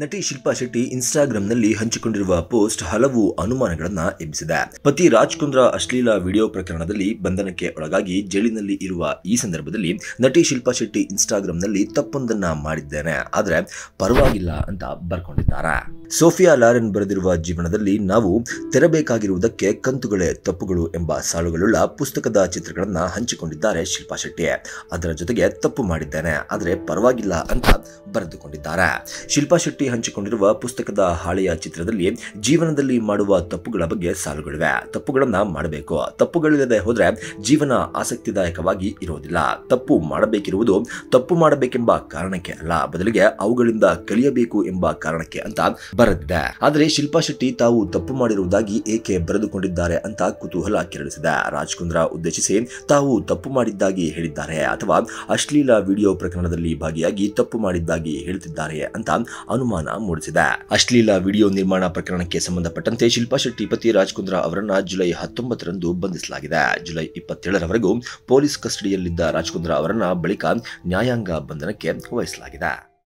ನಟಿ ಶಿಲ್ಪಾ ಶೆಟ್ಟಿ ಇನ್ಸ್ಟಾಗ್ರಾಂನಲ್ಲಿ ಹಂಚಿಕೊಂಡಿರುವ ಪೋಸ್ಟ್ ಹಲವು ಅನುಮಾನಗಳನ್ನು ಎಬ್ಬಿಸಿದೆ ಪತಿ ರಾಜ್ಕುಂದ್ರ ಅಶ್ಲೀಲ ವಿಡಿಯೋ ಪ್ರಕರಣದಲ್ಲಿ ಬಂಧನಕ್ಕೆ ಒಳಗಾಗಿ ಜೈಲಿನಲ್ಲಿ ಇರುವ ಈ ಸಂದರ್ಭದಲ್ಲಿ ನಟಿ ಶಿಲ್ಪಾ ಶೆಟ್ಟಿ ಇನ್ಸ್ಟಾಗ್ರಾಂನಲ್ಲಿ ತಪ್ಪೊಂದನ್ನು ಮಾಡಿದ್ದೇನೆ ಆದರೆ ಪರವಾಗಿಲ್ಲ ಅಂತ ಬರ್ಕೊಂಡಿದ್ದಾರೆ ಸೋಫಿಯಾ ಲಾರೆನ್ ಬರೆದಿರುವ ಜೀವನದಲ್ಲಿ ನಾವು ತೆರಬೇಕಾಗಿರುವುದಕ್ಕೆ ಕಂತುಗಳೇ ತಪ್ಪುಗಳು ಎಂಬ ಸಾಲುಗಳುಳ್ಳ ಪುಸ್ತಕದ ಚಿತ್ರಗಳನ್ನು ಹಂಚಿಕೊಂಡಿದ್ದಾರೆ ಶಿಲ್ಪಾ ಶೆಟ್ಟಿ ಅದರ ಜೊತೆಗೆ ತಪ್ಪು ಮಾಡಿದ್ದೇನೆ ಆದರೆ ಪರವಾಗಿಲ್ಲ ಅಂತ ಬರೆದುಕೊಂಡಿದ್ದಾರೆ ಶಿಲ್ಪಾ ಶೆಟ್ಟಿ ಹಂಚಿಕೊಂಡಿರುವ ಪುಸ್ತಕದ ಹಾಳೆಯ ಚಿತ್ರದಲ್ಲಿ ಜೀವನದಲ್ಲಿ ಮಾಡುವ ತಪ್ಪುಗಳ ಬಗ್ಗೆ ಸಾಲುಗಳಿವೆ ತಪ್ಪುಗಳನ್ನು ಮಾಡಬೇಕು ತಪ್ಪುಗಳಿಲ್ಲದೆ ಹೋದರೆ ಜೀವನ ಆಸಕ್ತಿದಾಯಕವಾಗಿ ಇರೋದಿಲ್ಲ ತಪ್ಪು ಮಾಡಬೇಕಿರುವುದು ತಪ್ಪು ಮಾಡಬೇಕೆಂಬ ಕಾರಣಕ್ಕೆ ಅಲ್ಲ ಬದಲಿಗೆ ಅವುಗಳಿಂದ ಕಲಿಯಬೇಕು ಎಂಬ ಕಾರಣಕ್ಕೆ ಅಂತ ಬರುತ್ತೆ ಆದರೆ ಶಿಲ್ಪಾ ಶೆಟ್ಟಿ ತಾವು ತಪ್ಪು ಮಾಡಿರುವುದಾಗಿ ಏಕೆ ಬರೆದುಕೊಂಡಿದ್ದಾರೆ ಅಂತ ಕುತೂಹಲ ಕೆರಳಿಸಿದೆ ರಾಜ್ ಉದ್ದೇಶಿಸಿ ತಾವು ತಪ್ಪು ಮಾಡಿದ್ದಾಗಿ ಹೇಳಿದ್ದಾರೆ ಅಥವಾ ಅಶ್ಲೀಲ ವಿಡಿಯೋ ಪ್ರಕರಣದಲ್ಲಿ ಭಾಗಿಯಾಗಿ ತಪ್ಪು ಮಾಡಿದ್ದಾಗಿ ಹೇಳುತ್ತಿದ್ದಾರೆ ಅಂತ ಅನುಮಾನ ಮೂಡಿಸಿದೆ ಅಶ್ಲೀಲ ವಿಡಿಯೋ ನಿರ್ಮಾಣ ಪ್ರಕರಣಕ್ಕೆ ಸಂಬಂಧಪಟ್ಟಂತೆ ಶಿಲ್ಪಾ ಶೆಟ್ಟಿ ಪತಿ ರಾಜ್ ಅವರನ್ನ ಜುಲೈ ಹತ್ತೊಂಬತ್ತರಂದು ಬಂಧಿಸಲಾಗಿದೆ ಜುಲೈ ಇಪ್ಪತ್ತೇಳರವರೆಗೂ ಪೊಲೀಸ್ ಕಸ್ಟಡಿಯಲ್ಲಿದ್ದ ರಾಜ್ ಅವರನ್ನ ಬಳಿಕ ನ್ಯಾಯಾಂಗ ಬಂಧನಕ್ಕೆ ವಹಿಸಲಾಗಿದೆ